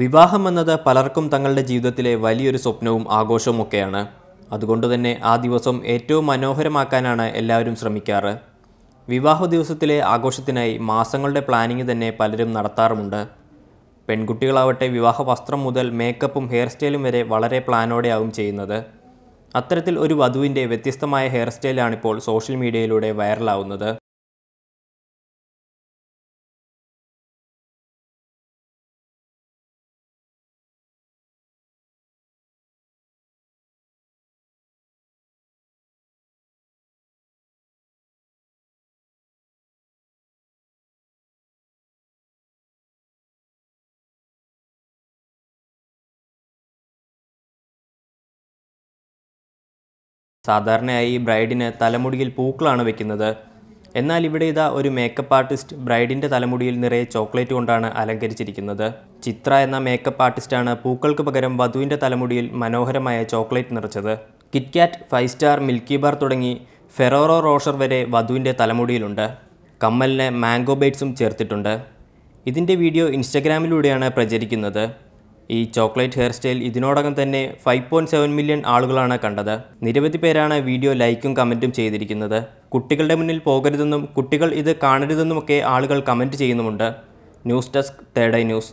വിവാഹം എന്നത് പലർക്കും തങ്ങളുടെ ജീവിതത്തിലെ വലിയൊരു സ്വപ്നവും ആഘോഷവും ഒക്കെയാണ് അതുകൊണ്ട് തന്നെ ആ ദിവസം ഏറ്റവും മനോഹരമാക്കാനാണ് എല്ലാവരും ശ്രമിക്കാറ് വിവാഹ ദിവസത്തിലെ ആഘോഷത്തിനായി മാസങ്ങളുടെ പ്ലാനിങ് തന്നെ പലരും നടത്താറുമുണ്ട് പെൺകുട്ടികളാവട്ടെ വിവാഹ വസ്ത്രം മുതൽ മേക്കപ്പും ഹെയർ സ്റ്റൈലും വരെ വളരെ പ്ലാനോടെയാവും ചെയ്യുന്നത് അത്തരത്തിൽ ഒരു വധുവിൻ്റെ വ്യത്യസ്തമായ ഹെയർ സ്റ്റൈലാണിപ്പോൾ സോഷ്യൽ മീഡിയയിലൂടെ വൈറലാവുന്നത് സാധാരണയായി ബ്രൈഡിന് തലമുടിയിൽ പൂക്കളാണ് വെക്കുന്നത് എന്നാൽ ഇവിടെ ഇതാ ഒരു മേക്കപ്പ് ആർട്ടിസ്റ്റ് ബ്രൈഡിൻ്റെ തലമുടിയിൽ നിറയെ ചോക്ലേറ്റ് കൊണ്ടാണ് അലങ്കരിച്ചിരിക്കുന്നത് ചിത്ര എന്ന മേക്കപ്പ് ആർട്ടിസ്റ്റാണ് പൂക്കൾക്ക് പകരം വധുവിൻ്റെ തലമുടിയിൽ മനോഹരമായ ചോക്ലേറ്റ് നിറച്ചത് KitKat five star milky bar തുടങ്ങി ഫെറോറോ റോഷർ വരെ വധുവിൻ്റെ തലമുടിയിലുണ്ട് കമ്മലിന് മാംഗോ ബൈറ്റ്സും ചേർത്തിട്ടുണ്ട് ഇതിൻ്റെ വീഡിയോ ഇൻസ്റ്റഗ്രാമിലൂടെയാണ് പ്രചരിക്കുന്നത് ഈ ചോക്ലേറ്റ് ഹെയർ സ്റ്റൈൽ ഇതിനോടകം തന്നെ ഫൈവ് പോയിൻറ്റ് സെവൻ മില്യൺ ആളുകളാണ് കണ്ടത് നിരവധി പേരാണ് വീഡിയോ ലൈക്കും കമൻറ്റും ചെയ്തിരിക്കുന്നത് കുട്ടികളുടെ മുന്നിൽ പോകരുതെന്നും കുട്ടികൾ ഇത് കാണരുതെന്നുമൊക്കെ ആളുകൾ കമൻറ്റ് ചെയ്യുന്നുമുണ്ട് ന്യൂസ് ഡെസ്ക് തേർഡ് ന്യൂസ്